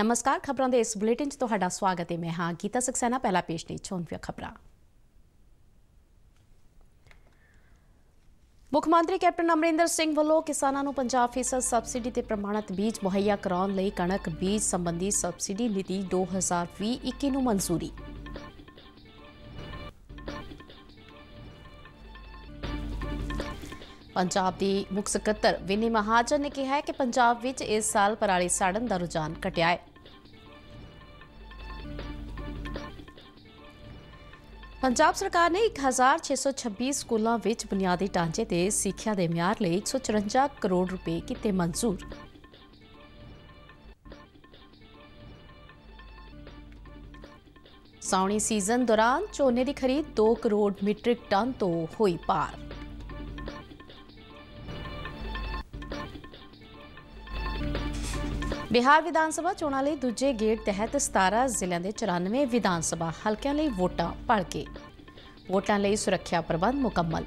ਨਮਸਕਾਰ ਖਬਰਾਂ ਦੇ ਇਸ ਬੁਲੇਟਿਨ 'ਚ ਤੁਹਾਡਾ ਸਵਾਗਤ ਹੈ ਮੈਂ ਹਾਂ ਗੀਤਾ ਸਕਸੈਨਾ ਪਹਿਲਾ ਪੇਸ਼ ਨੇ ਚੋਣਵੀਆਂ ਖਬਰਾਂ ਮੁੱਖ ਮੰਤਰੀ ਕੈਪਟਨ ਅਮਰਿੰਦਰ ਸਿੰਘ ਵੱਲੋਂ ਕਿਸਾਨਾਂ ਨੂੰ 50% ਸਬਸਿਡੀ ਤੇ ਪ੍ਰਮਾਣਿਤ ਬੀਜ ਮੁਹੱਈਆ ਕਰਾਉਣ ਲਈ ਕਣਕ ਬੀਜ ਸੰਬੰਧੀ ਸਬਸਿਡੀ ਨੀਤੀ 2021 ਨੂੰ ਮਨਜ਼ੂਰੀ ਪੰਜਾਬ ਦੀ ਮੁੱਖ ਸਕੱਤਰ ਵਿਨੀ ਮਹਾਜਨ ਨੇ ਕਿਹਾ ਹੈ ਕਿ ਪੰਜਾਬ ਵਿੱਚ ਇਸ ਸਾਲ ਪਰਾਲੀ ਸਾੜਨ ਦਾ ਰੁਝਾਨ ਘਟਿਆ ਹੈ ਪੰਜਾਬ ਸਰਕਾਰ ਨੇ 1626 ਸਕੂਲਾਂ ਵਿੱਚ ਬੁਨਿਆਦੀ ਢਾਂਚੇ ਤੇ ਸਿੱਖਿਆ ਦੇ ਮਿਆਰ ਲਈ 154 ਕਰੋੜ ਰੁਪਏ ਕੀਤੇ ਮਨਜ਼ੂਰ ਸਾਉਣੀ ਸੀਜ਼ਨ ਦੌਰਾਨ ਝੋਨੇ ਦੀ ਖਰੀਦ 2 ਕਰੋੜ ਮੀਟ੍ਰਿਕ ਟਨ ਤੋਂ ਹੋਈ ਪਾਰ ਬਿਹਾਰ ਵਿਧਾਨ ਸਭਾ ਚੋਣਾਂ ਲਈ ਦੂਜੇ ਗੇੜ ਤਹਿਤ 17 ਜ਼ਿਲ੍ਹਿਆਂ ਦੇ 94 ਵਿਧਾਨ ਸਭਾ ਹਲਕਿਆਂ ਲਈ ਵੋਟਾਂ ਪੜ ਕੇ ਵੋਟਾਂ ਲਈ ਸੁਰੱਖਿਆ ਪ੍ਰਬੰਧ ਮੁਕੰਮਲ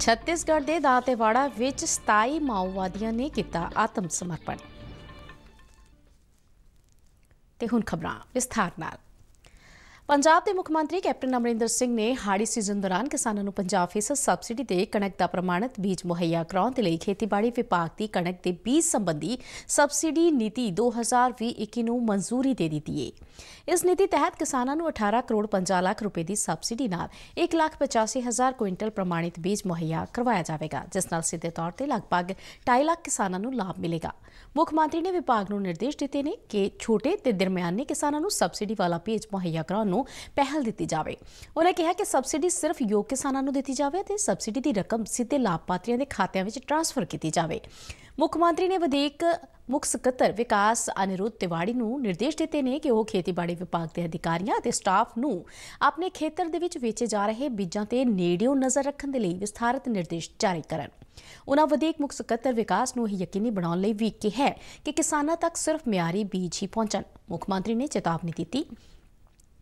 ਛੱਤੀਸਗੜ੍ਹ ਦੇ ਦਾਤੇਵਾੜਾ ਵਿੱਚ 27 ਮਾਓਵਾਦੀਆਂ ਨੇ ਕੀਤਾ ਆਤਮ ਸਮਰਪਣ ਤੇ ਹੁਣ ਖਬਰਾਂ ਵਿਸਥਾਰ ਨਾਲ ਪੰਜਾਬ ਦੇ ਮੁੱਖ ਮੰਤਰੀ ਕੈਪਟਨ ਅਮਰਿੰਦਰ ਸਿੰਘ ਨੇ ਹਾੜੀ ਸੀਜ਼ਨ ਦੌਰਾਨ ਕਿਸਾਨਾਂ ਨੂੰ ਪੰਜਾਬ ਫੀਸਦ ਸਬਸਿਡੀ ਤੇ ਕਣਕ ਦਾ ਪ੍ਰਮਾਣਿਤ ਬੀਜ ਮੁਹੱਈਆ ਕਰਾਉਣ ਦੇ ਲਈ ਖੇਤੀਬਾੜੀ ਵਿਭਾਗ ਦੀ ਕਣਕ ਦੇ ਬੀਜ ਸੰਬੰਧੀ ਸਬਸਿਡੀ ਨੀਤੀ 2021 ਨੂੰ ਮਨਜ਼ੂਰੀ ਦੇ ਦਿੱਤੀ ਹੈ। ਇਸ ਨੀਤੀ ਤਹਿਤ ਕਿਸਾਨਾਂ ਨੂੰ 18 ਕਰੋੜ 50 ਲੱਖ ਰੁਪਏ ਦੀ ਸਬਸਿਡੀ ਨਾਲ 1,85,000 ਕੁਇੰਟਲ ਪ੍ਰਮਾਣਿਤ ਬੀਜ ਮੁਹੱਈਆ ਕਰਵਾਇਆ ਜਾਵੇਗਾ ਜਿਸ ਨਾਲ ਸਿੱਧੇ ਤੌਰ ਤੇ ਲਗਭਗ 2.5 ਲੱਖ ਕਿਸਾਨਾਂ ਨੂੰ ਲਾਭ ਮਿਲੇਗਾ। ਮੁੱਖ ਮੰਤਰੀ ਨੇ ਵਿਭਾਗ ਨੂੰ ਨਿਰਦੇਸ਼ ਦਿੱਤੇ ਨੇ ਕਿ ਛੋਟੇ ਤੇ ਦਰਮਿਆਨੇ ਕਿਸਾਨਾਂ ਨੂੰ ਸਬਸਿਡੀ ਵਾਲਾ ਬੀਜ ਮੁਹੱਈਆ ਕਰਾਉਣ ਨੂੰ ਪਹਿਲ ਦਿੱਤੀ ਜਾਵੇ ਉਹਨੇ ਕਿਹਾ ਕਿ ਸਬਸਿਡੀ ਸਿਰਫ ਯੋਗ ਕਿਸਾਨਾਂ ਨੂੰ ਦਿੱਤੀ ਜਾਵੇ ਤੇ ਸਬਸਿਡੀ ਦੀ ਰਕਮ ਸਿੱਧੇ ਲਾਭਪਾਤਰੀਆਂ ਦੇ ਖਾਤਿਆਂ ਵਿੱਚ ਟ੍ਰਾਂਸਫਰ ਕੀਤੀ ਜਾਵੇ ਮੁੱਖ ਮੰਤਰੀ ਨੇ ਵਧੇਕ ਮੁੱਖ ਸਕੱਤਰ ਵਿਕਾਸ ਅਨਿਰੁੱਧ ਤਿਵਾੜੀ ਨੂੰ ਨਿਰਦੇਸ਼ ਦਿੱਤੇ ਨੇ ਕਿ ਉਹ ਖੇਤੀਬਾੜੀ ਵਿਭਾਗ ਦੇ ਅਧਿਕਾਰੀਆਂ ਅਤੇ ਸਟਾਫ ਨੂੰ ਆਪਣੇ ਖੇਤਰ ਦੇ ਵਿੱਚ ਵੇਚੇ ਜਾ ਰਹੇ ਬੀਜਾਂ ਤੇ ਨੇੜਿਓ ਨਜ਼ਰ ਰੱਖਣ ਦੇ ਲਈ ਵਿਸਥਾਰਤ ਨਿਰਦੇਸ਼ ਜਾਰੀ ਕਰਨ ਉਹਨਾਂ ਵਧੇਕ ਮੁੱਖ ਸਕੱਤਰ ਵਿਕਾਸ ਨੂੰ ਇਹ ਯਕੀਨੀ ਬਣਾਉਣ ਲਈ ਵੀ ਕਿਹਾ ਕਿ ਕਿਸਾਨਾਂ ਤੱਕ ਸਿਰਫ ਮਿਆਰੀ ਬੀਜ ਹੀ ਪਹੁੰਚਣ ਮੁੱਖ ਮੰਤਰੀ ਨੇ ਚੇਤਾਵਨੀ ਦਿੱਤੀ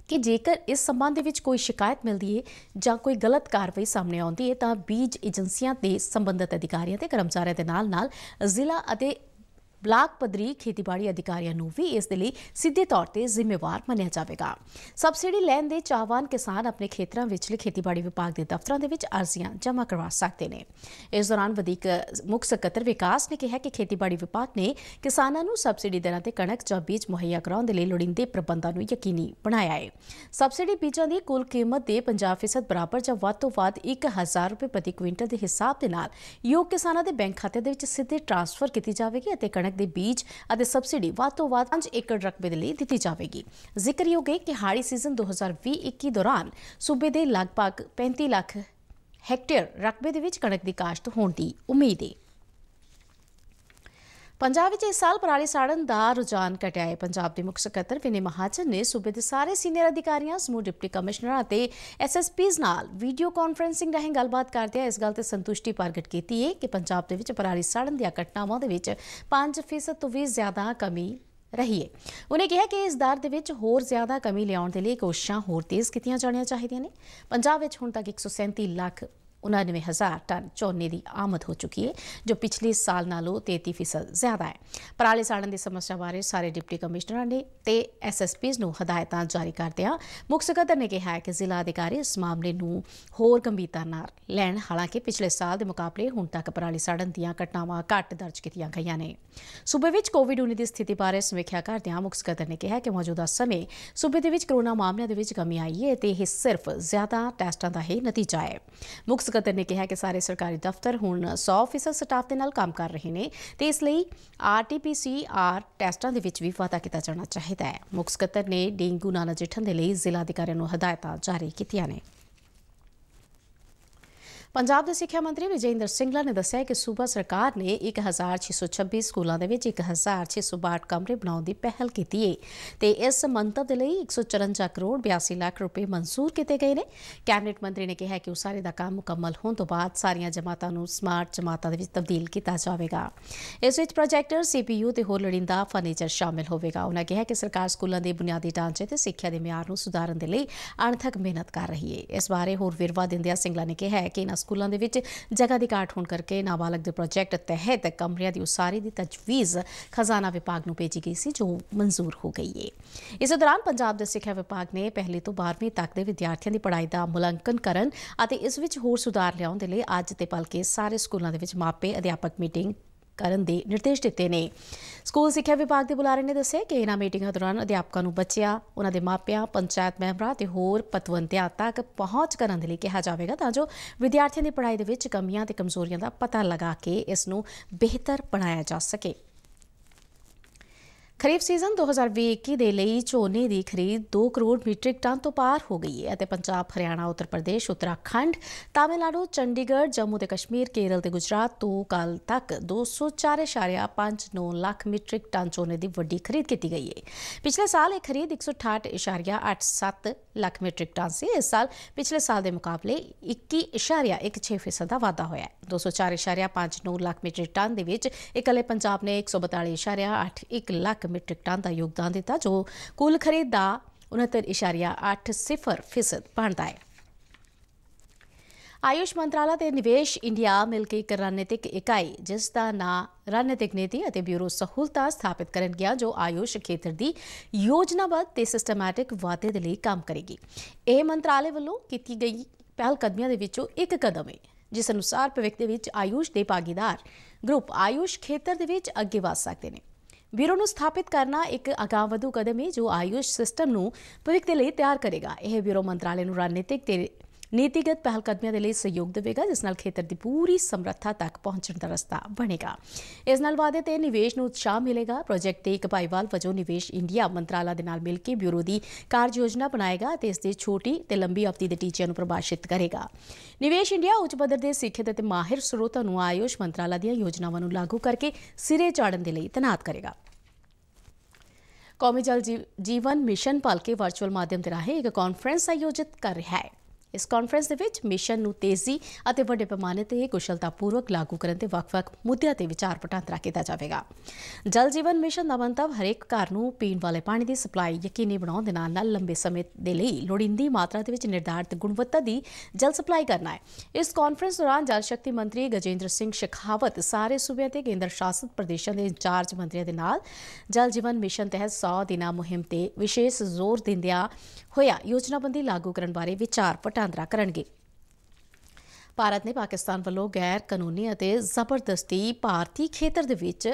ਕਿ ਜੇਕਰ ਇਸ ਸੰਬੰਧ ਦੇ ਵਿੱਚ ਕੋਈ ਸ਼ਿਕਾਇਤ ਮਿਲਦੀ ਹੈ ਜਾਂ ਕੋਈ ਗਲਤ ਕਾਰਵਾਈ ਸਾਹਮਣੇ ਆਉਂਦੀ ਹੈ ਤਾਂ ਬੀਜ ਏਜੰਸੀਆਂ ਦੇ ਸੰਬੰਧਤ ਅਧਿਕਾਰੀਆਂ ਤੇ ਕਰਮਚਾਰੀਆਂ ਦੇ ਨਾਲ-ਨਾਲ ਜ਼ਿਲ੍ਹਾ ਅਤੇ ਬਲਾਕ ਪਦਰੀ ਖੇਤੀਬਾੜੀ ਅਧਿਕਾਰੀਆਂ ਨੂੰ ਵੀ ਇਸ ਦੇ ਲਈ ਸਿੱਧੇ ਤੌਰ ਤੇ ਜ਼ਿੰਮੇਵਾਰ ਮੰਨਿਆ ਜਾਵੇਗਾ ਸਬਸਿਡੀ ਲੈਣ ਦੇ ਚਾਹਵਾਨ ਕਿਸਾਨ ਆਪਣੇ ਖੇਤਰਾਂ ਵਿੱਚਲੇ ਖੇਤੀਬਾੜੀ ਵਿਭਾਗ ਦੇ ਦਫ਼ਤਰਾਂ ਦੇ ਵਿੱਚ ਅਰਜ਼ੀਆਂ ਜਮ੍ਹਾਂ ਕਰਵਾ ਸਕਦੇ ਨੇ ਇਸ ਦੌਰਾਨ ਵਧੀਕ ਮੁੱਖ ਸਕੱਤਰ ਵਿਕਾਸ ਨੇ ਕਿਹਾ ਕਿ ਖੇਤੀਬਾੜੀ ਵਿਭਾਗ ਨੇ ਕਿਸਾਨਾਂ ਨੂੰ ਸਬਸਿਡੀ ਦਰਾਂ ਤੇ ਕਣਕ ਜਾਂ ਬੀਜ ਮੁਹੱਈਆ ਕਰਾਉਣ ਦੇ ਲਈ ਲੋੜੀਂਦੇ ਪ੍ਰਬੰਧਾਂ ਨੂੰ ਯਕੀਨੀ ਬਣਾਇਆ ਹੈ ਸਬਸਿਡੀ ਬੀਜਾਂ ਦੀ ਕੁੱਲ ਕੀਮਤ ਦੇ 50% ਬਰਾਬਰ ਜਾਂ ਵੱਧ ਤੋਂ ਵੱਧ 1000 ਰੁਪਏ ਪ੍ਰਤੀ ਕੁਇੰਟਲ ਦੇ ਹਿਸਾਬ ਦੇ ਨਾਲ ਯੋਗ ਕਿਸਾਨਾਂ ਦੇ ਬੈਂਕ ਖਾਤੇ ਦੇ ਵਿੱਚ ਸਿੱਧੇ ਟ੍ਰਾਂਸਫਰ ਕੀਤੀ ਜਾਵੇਗੀ ਅਤੇ ਕਣਕ ਦੇ ਬੀਜ ਅਤੇ ਸਬਸਿਡੀ ਵੱਧ ਤੋਂ ਵੱਧ 5 ਏਕੜ ਰਕਬੇ ਦੇ ਲਈ ਦਿੱਤੀ ਜਾਵੇਗੀ ਜ਼ਿਕਰਯੋਗ ਹੈ ਕਿ ਹਾੜੀ ਸੀਜ਼ਨ 2020-21 ਦੌਰਾਨ ਸੂਬੇ ਦੇ ਲਗਭਗ 35 ਲੱਖ ਹੈਕਟੇਅਰ ਰਕਬੇ ਦੇ ਵਿੱਚ ਕਣਕ ਦੀ ਕਾਸ਼ਤ ਹੋਣ ਦੀ ਉਮੀਦ ਹੈ ਪੰਜਾਬ ਵਿੱਚ ਇਸ ਸਾਲ ਪਰਾਲੀ ਸਾੜਨ ਦਾ ਰੁਝਾਨ ਘਟਿਆ ਹੈ ਪੰਜਾਬ ਦੇ ਮੁੱਖ ਸਕੱਤਰ ਵਿਨੇ ਮਹਾਜਨ ਨੇ ਸੂਬੇ ਦੇ ਸਾਰੇ ਸੀਨੀਅਰ ਅਧਿਕਾਰੀਆਂ ਸਮੂਹ ਡਿਪਟੀ ਕਮਿਸ਼ਨਰਾਂ ਅਤੇ ਐਸਐਸਪੀਜ਼ ਨਾਲ ਵੀਡੀਓ ਕਾਨਫਰੈਂਸਿੰਗ ਰਾਹੀਂ ਗੱਲਬਾਤ ਕਰਦਿਆਂ ਇਸ ਗੱਲ ਤੇ ਸੰਤੁਸ਼ਟੀ ਪ੍ਰਗਟ ਕੀਤੀ ਹੈ ਕਿ ਪੰਜਾਬ ਦੇ ਵਿੱਚ ਪਰਾਲੀ ਸਾੜਨ ਦੀਆਂ ਘਟਨਾਵਾਂ ਦੇ ਵਿੱਚ 5% ਤੋਂ ਵੀ ਜ਼ਿਆਦਾ ਕਮੀ ਰਹੀ ਹੈ ਉਹਨੇ ਕਿਹਾ ਕਿ ਇਸ ਦਰ ਦੇ ਵਿੱਚ ਹੋਰ ਜ਼ਿਆਦਾ ਕਮੀ ਲਿਆਉਣ ਦੇ ਲਈ ਕੋਸ਼ਿਸ਼ਾਂ ਹੋਰ ਤੇਜ਼ ਕੀਤੀਆਂ ਜਾਣੀਆਂ ਚਾਹੀਦੀਆਂ ਨੇ ਪੰਜਾਬ ਵਿੱਚ ਹੁਣ ਤੱਕ 137 ਲੱਖ 99000 टन ਝੋਨੇ ਦੀ ਆਮਦ ਹੋ ਚੁੱਕੀ ਹੈ ਜੋ ਪਿਛਲੇ ਸਾਲ ਨਾਲੋਂ 33% ਜ਼ਿਆਦਾ ਹੈ ਪਰਾਲੀ ਸਾੜਨ ਦੀ ਸਮੱਸਿਆ ਬਾਰੇ ਸਾਰੇ ਡਿਪਟੀ ਕਮਿਸ਼ਨਰਾਂ ਨੇ ਤੇ ਐਸਐਸਪੀਜ਼ ਨੂੰ ਹਦਾਇਤਾਂ ਜਾਰੀ ਕਰਦਿਆਂ ਮੁੱਖ ਸਕੱਤਰ ਨੇ ਕਿਹਾ ਕਿ ਜ਼ਿਲ੍ਹਾ ਅਧਿਕਾਰੀ ਇਸ ਮਾਮਲੇ ਨੂੰ ਹੋਰ ਗੰਭੀਰਤਾ ਨਾਲ ਲੈਣ ਹਾਲਾਂਕਿ ਪਿਛਲੇ ਸਾਲ ਦੇ ਮੁਕਾਬਲੇ ਹੁਣ ਤੱਕ ਪਰਾਲੀ ਸਾੜਨ ਦੀਆਂ ਘਟਨਾਵਾਂ ਘੱਟ ਦਰਜ ਕੀਤੀਆਂ ਗਈਆਂ ਨੇ ਸੂਬੇ ਵਿੱਚ ਕੋਵਿਡ-19 ਦੀ ਸਥਿਤੀ ਬਾਰੇ ਸਮੀਖਿਆ ਕਰਦਿਆਂ ਮੁੱਖ ਸਕੱਤਰ ਨੇ ਕਿਹਾ ਕਿ ਮੌਜੂਦਾ ਸਮੇਂ ਸੂਬੇ ਦੇ ਵਿੱਚ ਕਰੋਨਾ ਮਾਮਲਿਆਂ ਦੇ ਵਿੱਚ ਕਮੀ ਆਈ ਹੈ ਤੇ ਇਹ ਸਿਰਫ ਜ਼ਿਆਦਾ ਟੈਸਟਾਂ ਦਾ ਹੀ ਨਤੀਜਾ ਹੈ ਮੁੱਖ ਸਕੱਤਰ ਨੇ ਕਿਹਾ ਕਿ ਸਾਰੇ ਸਰਕਾਰੀ ਦਫ਼ਤਰ ਹੁਣ 100% ਸਟਾਫ ਦੇ ਨਾਲ ਕੰਮ ਕਰ ਰਹੇ ਨੇ ਤੇ ਇਸ ਲਈ ਆਰਟੀਪੀਸੀਆਰ ਟੈਸਟਾਂ ਦੇ ਵਿੱਚ ਵੀ ਵਾਧਾ ਕੀਤਾ ਜਾਣਾ ਚਾਹੀਦਾ ਹੈ ਮੁਖ ਸਕੱਤਰ ਨੇ ਡੇਂਗੂ ਨਾਲ ਜਿੱਠਣ ਦੇ ਲਈ ਜ਼ਿਲ੍ਹਾ ਅਧਿਕਾਰੀਆਂ ਨੂੰ ਹਦਾਇਤਾਂ ਜਾਰੀ ਕੀਤੀਆਂ ਨੇ ਪੰਜਾਬ ਦੇ ਸਿੱਖਿਆ ਮੰਤਰੀ ਵਿਜੇਂਦਰ ਸਿੰਘਲਾ ਨੇ ਦੱਸਿਆ ਕਿ ਸੂਬਾ ਸਰਕਾਰ ਨੇ 1626 ਸਕੂਲਾਂ ਦੇ ਵਿੱਚ 1662 ਕਮਰੇ ਬਣਾਉਣ ਦੀ ਪਹਿਲ ਕੀਤੀ ਹੈ ਤੇ ਇਸ ਮੰਤਵ ਦੇ ਲਈ 154 ਕਰੋੜ 82 ਲੱਖ ਰੁਪਏ ਮਨਜ਼ੂਰ ਕੀਤੇ ਗਏ ਨੇ ਕੈਬਨਿਟ ਮੰਤਰੀ ਨੇ ਕਿਹਾ ਕਿ ਉਸਾਰੇ ਦਾ ਕੰਮ ਮੁਕੰਮਲ ਹੋਣ ਤੋਂ ਬਾਅਦ ਸਾਰੀਆਂ ਜਮਾਤਾਂ ਨੂੰ ਸਮਾਰਟ ਜਮਾਤਾਂ ਦੇ ਵਿੱਚ ਤਬਦੀਲ ਕੀਤਾ ਜਾਵੇਗਾ ਇਸ ਵਿੱਚ ਪ੍ਰੋਜੈਕਟਰ ਸੀਪੀਯੂ ਤੇ ਹੋਰ ਲੜਿੰਦਾ ਫਰਨੀਚਰ ਸ਼ਾਮਿਲ ਹੋਵੇਗਾ ਉਹਨਾਂ ਕਿਹਾ ਕਿ ਸਰਕਾਰ ਸਕੂਲਾਂ ਦੇ ਬੁਨਿਆਦੀ ਢਾਂਚੇ ਤੇ ਸਿੱਖਿਆ ਦੇ ਮਿਆਰ ਨੂੰ ਸੁਧਾਰਨ ਦੇ ਲਈ ਅਣਥਕ ਮਿਹਨਤ ਕਰ ਰਹੀ ਹੈ ਇਸ ਬਾਰੇ ਹੋਰ ਵਿਰਵਾ ਦਿੰਦਿਆਂ ਸਿੰਘਲਾ ਨੇ ਕਿਹਾ ਕਿ ਇਹਨਾਂ ਸਕੂਲਾਂ ਦੇ ਵਿੱਚ ਜਗ੍ਹਾ ਦੀ ਘਾਟ ਹੋਣ ਕਰਕੇ ਨਾਬਾਲਗ ਦੇ ਪ੍ਰੋਜੈਕਟ ਤਹਿਤ ਕਮਰਿਆਂ ਦੀ ਉਸਾਰੀ ਦੀ ਤਜਵੀਜ਼ ਖਜ਼ਾਨਾ ਵਿਭਾਗ ਨੂੰ ਭੇਜੀ ਗਈ ਸੀ ਜੋ ਮਨਜ਼ੂਰ ਹੋ ਗਈ ਹੈ ਇਸੇ ਦੌਰਾਨ ਪੰਜਾਬ ਦੇ ਸਿੱਖਿਆ ਵਿਭਾਗ ਨੇ ਪਹਿਲੇ ਤੋਂ 12ਵੀਂ ਤੱਕ ਦੇ ਵਿਦਿਆਰਥੀਆਂ ਦੀ ਪੜ੍ਹਾਈ ਦਾ ਮੁਲਾਂਕਣ ਕਰਨ ਅਤੇ ਇਸ ਵਿੱਚ ਹੋਰ ਸੁਧਾਰ ਲਿਆਉਣ ਦੇ ਲਈ ਅੱਜ ਤੇ ਪਲਕੇ ਸਾਰੇ ਸਕੂਲਾਂ ਦੇ ਵਿੱਚ ਮਾਪੇ ਅਧਿਆਪਕ ਮੀਟਿੰਗ ਕਰਨ ਦੇ ਨਿਰਦੇਸ਼ ਦਿੱਤੇ ਨੇ ਸਕੂਲ ਸਿੱਖਿਆ ਵਿਭਾਗ ਦੇ ਬੁਲਾਰੇ ਨੇ ਦੱਸਿਆ ਕਿ ਇਹਨਾਂ ਮੀਟਿੰਗਾਂ ਦੌਰਾਨ ਅਧਿਆਪਕਾਂ ਨੂੰ ਬੱਚਿਆਂ ਉਹਨਾਂ ਦੇ ਮਾਪਿਆਂ ਪੰਚਾਇਤ ਮੈਂਬਰਾਂ ਤੇ ਹੋਰ ਪਤਵੰਤਿਆਂ ਤੱਕ ਪਹੁੰਚ ਕਰਨ ਦੇ ਲਈ ਕਿਹਾ ਜਾਵੇਗਾ ਤਾਂ ਜੋ ਵਿਦਿਆਰਥੀਆਂ ਦੀ ਪੜ੍ਹਾਈ ਦੇ ਵਿੱਚ ਕਮੀਆਂ ਤੇ ਕਮਜ਼ੋਰੀਆਂ ਦਾ ਪਤਾ ਲਗਾ ਕੇ ਇਸ ਨੂੰ ਬਿਹਤਰ ਬਣਾਇਆ ਜਾ ਸਕੇ ਖਰੀਫ ਸੀਜ਼ਨ 2021 ਦੇ ਲਈ ਝੋਨੇ ਦੀ ਖਰੀਦ 2 ਕਰੋੜ ਮੀਟ੍ਰਿਕ ਟਨ ਤੋਂ ਪਾਰ ਹੋ ਗਈ ਹੈ ਅਤੇ ਪੰਜਾਬ, ਹਰਿਆਣਾ, ਉੱਤਰ ਪ੍ਰਦੇਸ਼, ਉੱਤਰਾਖੰਡ, ਤਾਮਿਲਨਾਡੂ, ਚੰਡੀਗੜ੍ਹ, ਜੰਮੂ ਤੇ ਕਸ਼ਮੀਰ, ਕੇਰਲ ਤੇ ਗੁਜਰਾਤ ਤੋਂ ਕੱਲ ਤੱਕ 204.59 ਲੱਖ ਮੀਟ੍ਰਿਕ ਟਨ ਝੋਨੇ ਦੀ ਵੱਡੀ ਖਰੀਦ ਕੀਤੀ ਗਈ ਹੈ। ਪਿਛਲੇ ਸਾਲ ਇਹ ਖਰੀਦ 168.87 ਲੱਖ ਮੀਟ੍ਰਿਕ ਟਨ ਸੀ। ਇਸ ਸਾਲ ਪਿਛਲੇ ਸਾਲ ਦੇ ਮੁਕਾਬਲੇ 21.16% ਦਾ ਵਾਧਾ ਹੋਇਆ ਹੈ। 204.59 ਲੱਖ ਮੀਟ੍ਰਿਕ ਟਨ ਦੇ ਵਿੱਚ ਇਕੱਲੇ ਪੰਜਾਬ ਨੇ 142.81 ਲੱਖ ਕਮਿਟ ਟਿਕਟਾਂ ਦਾ ਯੋਗਦਾਨ ਦਿੱਤਾ ਜੋ ਕੁੱਲ ਖਰੀਦ ਦਾ 69.80 ਫੀਸਦ ਬਣਦਾ ਹੈ ਆਯੁਸ਼ ਮੰਤਰਾਲਾ ਤੇ ਨਿਵੇਸ਼ ਇੰਡੀਆ ਮਿਲ ਕੇ ਇੱਕ ਰਣਨੀਤਿਕ ਇਕਾਈ ਜਿਸ ਦਾ ਨਾਂ ਰਣਨੀਤਿਕ ਨੀਤੀ ਅਤੇ ਬਿਊਰੋ ਸਹੂਲਤਾ ਸਥਾਪਿਤ ਕਰਨ ਗਿਆ ਜੋ ਆਯੁਸ਼ ਖੇਤਰ ਦੀ ਯੋਜਨਾਬੱਧ ਤੇ ਸਿਸਟਮੈਟਿਕ ਵਾਧੇ ਦੇ ਲਈ ਕੰਮ ਕਰੇਗੀ ਇਹ ਮੰਤਰਾਲੇ ਵੱਲੋਂ ਕੀਤੀ ਗਈ ਪਹਿਲ ਕਦਮੀਆਂ ਦੇ ਵਿੱਚੋਂ ਇੱਕ ਕਦਮ ਹੈ ਜਿਸ ਅਨੁਸਾਰ ਭਵਿੱਖ ਦੇ ਵਿੱਚ ਆਯੁਸ਼ ਦੇ ਭਾਗੀਦਾਰ ਗਰੁੱਪ ਆਯੁਸ਼ ਖੇਤਰ ਦੇ ਵਿੱਚ ਅੱਗੇ ਵਧ ਸਕਦੇ ਨੇ ਬਿਊਰੋ ਨੂੰ ਸਥਾਪਿਤ ਕਰਨਾ ਇੱਕ ਅਗਾਵਧੂ ਕਦਮ ਹੈ ਜੋ ਆਯੁਸ਼ ਸਿਸਟਮ ਨੂੰ ਭਵਿੱਖ ਦੇ ਲਈ ਤਿਆਰ ਕਰੇਗਾ ਇਹ ਬਿਊਰੋ ਮੰਤਰਾਲੇ ਨੂੰ ਰਣਨੀਤਿਕ ਤੇ ਨੀਤੀਗਤ ਪਹਿਲ ਕਦਮੀਆਂ ਦੇ ਲਈ ਸਹਿਯੋਗ ਦੇਵੇਗਾ ਜਿਸ ਨਾਲ ਖੇਤਰ ਦੀ ਪੂਰੀ ਸਮਰੱਥਾ ਤੱਕ ਪਹੁੰਚਣ ਦਾ ਰਸਤਾ ਬਣੇਗਾ ਇਸ ਨਾਲ ਵਾਅਦੇ ਤੇ ਨਿਵੇਸ਼ ਨੂੰ ਉਤਸ਼ਾਹ ਮਿਲੇਗਾ ਪ੍ਰੋਜੈਕਟ ਤੇ ਇੱਕ ਭਾਈਵਾਲ ਵਜੋਂ ਨਿਵੇਸ਼ ਇੰਡੀਆ ਮੰਤਰਾਲਾ ਦੇ ਨਾਲ ਮਿਲ ਕੇ ਬਿਊਰੋ ਦੀ ਕਾਰਜ ਯੋਜਨਾ ਬਣਾਏਗਾ ਤੇ ਇਸ ਦੇ ਛੋਟੀ ਤੇ ਲੰਬੀ ਅਵਧੀ ਦੇ ਟੀਚਿਆਂ ਨੂੰ ਪ੍ਰਭਾਸ਼ਿਤ ਕਰੇਗਾ ਨਿਵੇਸ਼ ਇੰਡੀਆ ਉੱਚ ਪੱਧਰ ਦੇ ਸਿੱਖਿਅਤ ਅਤੇ ਮਾਹਿਰ ਸਰੋਤਾਂ ਨੂੰ ਆਯੋਸ਼ ਮੰਤਰਾਲਾ ਦੀਆਂ ਯੋਜਨਾਵਾਂ ਨੂੰ ਲਾਗੂ ਕਰਕੇ ਸਿਰੇ ਚਾੜਨ ਦੇ ਲਈ ਤਨਾਤ ਕਰੇਗਾ ਕੌਮੀ ਜਲ ਜੀਵਨ ਮਿਸ਼ਨ ਪਾਲਕੇ ਵਰਚੁਅਲ ਮਾਧਿਅਮ ਤੇ ਰਾਹੀਂ ਇੱਕ ਕਾਨਫਰੰਸ ਆਯੋਜਿਤ ਕਰ ਰਿਹਾ ਹੈ ਇਸ ਕਾਨਫਰੰਸ ਦੇ ਵਿੱਚ ਮਿਸ਼ਨ ਨੂੰ ਤੇਜ਼ੀ ਅਤੇ ਵੱਡੇ ਪੈਮਾਨੇ ਤੇ ਕੁਸ਼ਲਤਾਪੂਰਵਕ ਲਾਗੂ ਕਰਨ ਦੇ ਵੱਖ-ਵੱਖ ਮੁੱਦਿਆਂ ਤੇ ਵਿਚਾਰ ਵਟਾਂਦਰਾ ਕੀਤਾ ਜਾਵੇਗਾ। ਜਲ ਜੀਵਨ ਮਿਸ਼ਨ ਦਾ ਮੰਤਵ ਹਰੇਕ ਘਰ ਨੂੰ ਪੀਣ ਵਾਲੇ ਪਾਣੀ ਦੀ ਸਪਲਾਈ ਯਕੀਨੀ ਬਣਾਉਣ ਦੇ ਨਾਲ ਨਾਲ ਲੰਬੇ ਸਮੇਂ ਦੇ ਲਈ ਲੋੜੀਂਦੀ ਮਾਤਰਾ ਦੇ ਵਿੱਚ ਨਿਰਧਾਰਤ ਗੁਣਵੱਤਾ ਦੀ ਜਲ ਸਪਲਾਈ ਕਰਨਾ ਹੈ। ਇਸ ਕਾਨਫਰੰਸ ਦੌਰਾਨ ਜਲ ਸ਼ਕਤੀ ਮੰਤਰੀ ਗਜੇਂਦਰ ਸਿੰਘ ਸ਼ਖਾਵਤ ਸਾਰੇ ਸੂਬਿਆਂ ਤੇ ਕੇਂਦਰ ਸ਼ਾਸਿਤ ਪ੍ਰਦੇਸ਼ਾਂ ਦੇ ਇੰਚਾਰਜ ਮੰਤਰੀਆਂ ਦੇ ਨਾਲ ਜਲ ਜੀਵਨ ਮਿਸ਼ਨ ਤਹਿਤ 100 ਦਿਨਾਂ ਮੁਹਿੰਮ ਤੇ ਵਿਸ਼ੇਸ਼ ਜ਼ੋਰ ਦਿੰਦਿਆਂ ਹੋਇਆ ਯੋਜਨਾਬੰਦੀ ਲਾਗੂ ਕਰਨ ਬਾਰੇ ਵਿਚਾਰ ਵਟਾਂਦਰਾ ਕਰਨਗੇ ਭਾਰਤ ਨੇ ਪਾਕਿਸਤਾਨ ਵੱਲੋਂ ਗੈਰ ਕਾਨੂੰਨੀ ਅਤੇ ਜ਼ਬਰਦਸਤੀ ਭਾਰਤੀ ਖੇਤਰ ਦੇ ਵਿੱਚ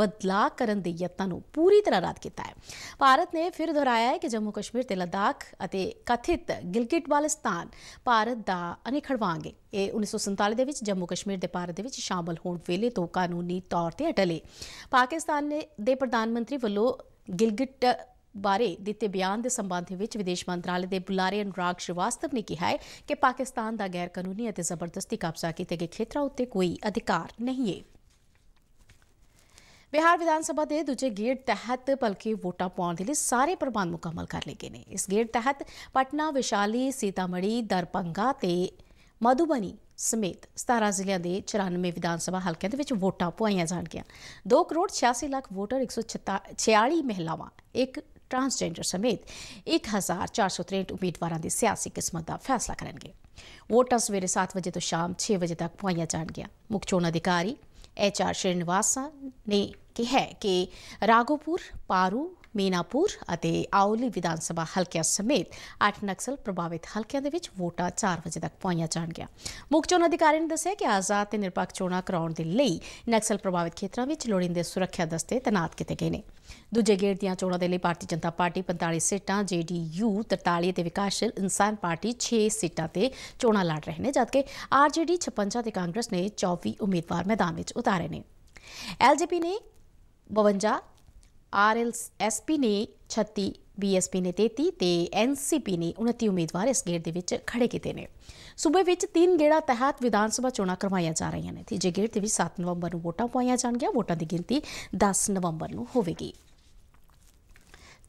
ਬਦਲਾਅ ਕਰਨ ਦੇ ਯਤਨਾਂ ਨੂੰ ਪੂਰੀ ਤਰ੍ਹਾਂ ਰੱਦ ਕੀਤਾ ਹੈ ਭਾਰਤ ਨੇ ਫਿਰ ਦੁਹਰਾਇਆ ਹੈ ਕਿ ਜੰਮੂ ਕਸ਼ਮੀਰ ਤੇ ਲਦਾਖ ਅਤੇ ਕਥਿਤ ਗਿਲਗਿਟ ਬਾਲਸਤਾਨ ਭਾਰਤ ਦਾ ਅਨਿਖੜਵਾਂਗੇ ਇਹ 1947 ਦੇ ਵਿੱਚ ਜੰਮੂ ਕਸ਼ਮੀਰ ਦੇ ਭਾਰਤ ਦੇ ਵਿੱਚ ਸ਼ਾਮਲ ਹੋਣ ਵੇਲੇ ਤੋਂ ਕਾਨੂੰਨੀ ਤੌਰ ਤੇ ਅਟਲੇ ਪਾਕਿਸਤਾਨ ਦੇ ਪ੍ਰਧਾਨ ਮੰਤਰੀ ਵੱਲੋਂ ਗਿਲਗਿਟ ਬਾਰੇ ਦਿੱਤੇ ਬਿਆਨ ਦੇ ਸੰਬੰਧ ਵਿੱਚ ਵਿਦੇਸ਼ ਮੰਤਰਾਲੇ ਦੇ ਬੁਲਾਰੇ ਅਨੁਰਾਗ ਸ਼੍ਰੀਵਾਸਤਵ ਨੇ ਕਿਹਾ ਹੈ ਕਿ ਪਾਕਿਸਤਾਨ ਦਾ ਗੈਰ ਕਾਨੂੰਨੀ ਅਤੇ ਜ਼ਬਰਦਸਤੀ ਕਬਜ਼ਾ ਕੀਤੇ ਗਏ ਖੇਤਰਾਂ ਉੱਤੇ ਕੋਈ ਅਧਿਕਾਰ ਨਹੀਂ ਹੈ ਬਿਹਾਰ ਵਿਧਾਨ ਸਭਾ ਦੇ ਦੂਜੇ ਗੇੜ ਤਹਿਤ ਬਲਕਿ ਵੋਟਾਂ ਪਾਉਣ ਦੇ ਲਈ ਸਾਰੇ ਪ੍ਰਬੰਧ ਮੁਕੰਮਲ ਕਰ ਲਏ ਗਏ ਨੇ ਇਸ ਗੇੜ ਤਹਿਤ ਪਟਨਾ ਵਿਸ਼ਾਲੀ ਸੀਤਾਮੜੀ ਦਰਪੰਗਾ ਤੇ ਮਧੂਬਨੀ ਸਮੇਤ 17 ਜ਼ਿਲ੍ਹਿਆਂ ਦੇ 94 ਵਿਧਾਨ ਸਭਾ ਹਲਕਿਆਂ ਦੇ ਵਿੱਚ ਵੋਟਾਂ ਪੁਆਈਆਂ ਜਾਣਗੀਆਂ 2 ਕਰੋੜ 86 ਲੱਖ ਵੋਟਰ 146 ਮਹਿਲਾਵਾਂ ਇੱਕ ਟਰਾਂਸਜੈਂਡਰ ਸਮੇਤ 1463 ਉਮੀਦਵਾਰਾਂ ਦੀ ਸਿਆਸੀ ਕਿਸਮਤ ਦਾ ਫੈਸਲਾ ਕਰਨਗੇ ਵੋਟਾਂ ਵੇਰੇ 7 ਵਜੇ ਤੋਂ ਸ਼ਾਮ 6 ਵਜੇ ਤੱਕ ਪਵਾਈਆਂ ਜਾਣਗੀਆਂ ਮੁੱਖ ਚੋਣ ਅਧਿਕਾਰੀ ਐਚ ਆਰ ਸ਼੍ਰੀਨਿਵਾਸਨ ਨੇ ਕਿਹਾ ਕਿ ਰਾਗੋਪੁਰ ਪਾਰੂ ਮੀਨਾਪੁਰ ਅਤੇ ਆਉਲੀ ਵਿਧਾਨ ਸਭਾ ਹਲਕਿਆਂ ਸਮੇਤ 8 ਨਕਸਲ ਪ੍ਰਭਾਵਿਤ ਹਲਕਿਆਂ ਦੇ ਵਿੱਚ ਵੋਟਾਂ 4 ਵਜੇ ਤੱਕ ਪਾਈਆਂ ਜਾਣਗੀਆਂ ਮੁੱਖ ਚੋਣ ਅਧਿਕਾਰੀ ਨੇ ਦੱਸਿਆ ਕਿ ਆਜ਼ਾਦ ਤੇ ਨਿਰਪੱਖ ਚੋਣਾਂ ਕਰਾਉਣ ਦੇ ਲਈ ਨਕਸਲ ਪ੍ਰਭਾਵਿਤ ਖੇਤਰਾਂ ਵਿੱਚ ਲੋੜੀਂਦੇ ਸੁਰੱਖਿਆ ਦਸਤੇ ਤਾਇਨਾਤ ਕੀਤੇ ਗਏ ਨੇ ਦੂਜੇ ਗੇੜ ਦੀਆਂ ਚੋਣਾਂ ਦੇ ਲਈ ਭਾਰਤੀ ਜਨਤਾ ਪਾਰਟੀ 45 ਸੀਟਾਂ ਜੀਡੀਯੂ 43 ਤੇ ਵਿਕਾਸਸ਼ੀਲ ਇਨਸਾਨ ਪਾਰਟੀ 6 ਸੀਟਾਂ ਤੇ ਚੋਣਾਂ ਲੜ ਰਹੇ ਨੇ ਜਦਕਿ ਆਰਜੀਡੀ 56 ਤੇ ਕਾਂਗਰਸ ਨੇ 24 ਉਮੀਦਵਾਰ ਮੈਦਾਨ ਵਿੱਚ ਉਤਾਰੇ ਨੇ ਐਲਜੀਪੀ ਨੇ 52 ਐਸਪੀ ਨੇ 36 ਬੀਐਸਪੀ ਨੇ 33 ਤੇ ਐਨਸੀਪੀ ਨੇ 29 ਉਮੀਦਵਾਰ ਇਸ ਗੇੜ ਦੇ ਵਿੱਚ ਖੜੇ ਕੀਤੇ ਨੇ ਸੂਬੇ ਵਿੱਚ ਤਿੰਨ ਗੇੜਾ ਤਹਿਤ ਵਿਧਾਨ ਸਭਾ ਚੋਣਾਂ ਕਰਵਾਈਆਂ ਜਾ ਰਹੀਆਂ ਨੇ ਜੇ ਗੇੜ ਤੇ ਵੀ 7 ਨਵੰਬਰ ਨੂੰ ਵੋਟਾਂ ਪਾਈਆਂ ਜਾਣਗੀਆਂ ਵੋਟਾਂ ਦੀ ਗਿਣਤੀ 10 ਨਵੰਬਰ ਨੂੰ ਹੋਵੇਗੀ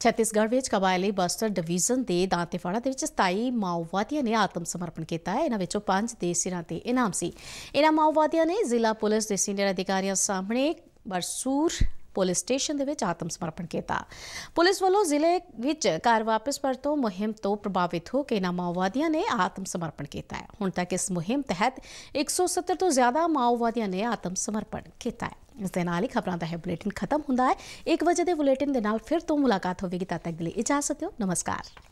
ਛੱਤੀਸਗੜ੍ਹ ਵਿੱਚ ਕਬਾਇਲੀ ਬਸਟਰ ਡਿਵੀਜ਼ਨ ਦੇ ਦਾਂਤੇਵਾੜਾ ਦੇ ਵਿੱਚ 27 ਮਾਓਵਾਦੀਆਂ ਨੇ ਆਤਮ ਸਮਰਪਣ ਕੀਤਾ ਹੈ ਇਹਨਾਂ ਵਿੱਚੋਂ 5 ਦੇ ਸਿਰਾਂ ਤੇ ਇਨਾਮ ਸੀ ਇਹਨਾਂ ਮਾਓਵਾਦੀਆਂ ਨੇ ਜ਼ਿਲ੍ਹਾ ਪੁਲਿਸ ਦੇ ਸੀਨੀਅਰ ਅਧਿਕਾਰੀਆਂ ਸਾਹਮਣੇ ਬਰਸੂਰ ਪੁਲਿਸ ਸਟੇਸ਼ਨ ਦੇ ਵਿੱਚ ਆਤਮ ਸਮਰਪਣ ਕੀਤਾ ਪੁਲਿਸ ਵੱਲੋਂ ਜ਼ਿਲ੍ਹੇ ਵਿੱਚ ਘਰ ਵਾਪਸ ਪਰਤੋਂ ਮੁਹਿੰਮ ਤੋਂ ਪ੍ਰਭਾਵਿਤ ਹੋ ਕੇ ਨਾ ਮਾਓਵਾਦੀਆਂ ਨੇ ਆਤਮ ਸਮਰਪਣ ਕੀਤਾ ਹੈ ਹੁਣ ਤੱਕ ਇਸ ਮੁਹਿੰਮ ਤਹਿਤ 170 ਤੋਂ ਜ਼ਿਆਦਾ ਮਾਓਵਾਦੀਆਂ ਨੇ ਆਤਮ ਸਮਰਪਣ ਕੀਤਾ ਹੈ ਇਸ ਦੇ ਨਾਲ ਹੀ ਖਬਰਾਂ ਦਾ ਹੈ ਬੁਲੇਟਿਨ ਖਤਮ ਹੁੰਦਾ ਹੈ 1 ਵਜੇ ਦੇ ਬੁਲੇਟਿਨ ਦੇ ਨਾਲ ਫਿਰ ਤੋਂ ਮੁਲਾਕਾਤ ਹੋਵੇਗੀ ਤਦ ਤੱਕ ਲਈ ਇਜਾਜ਼ਤ ਦਿਓ ਨਮਸਕਾਰ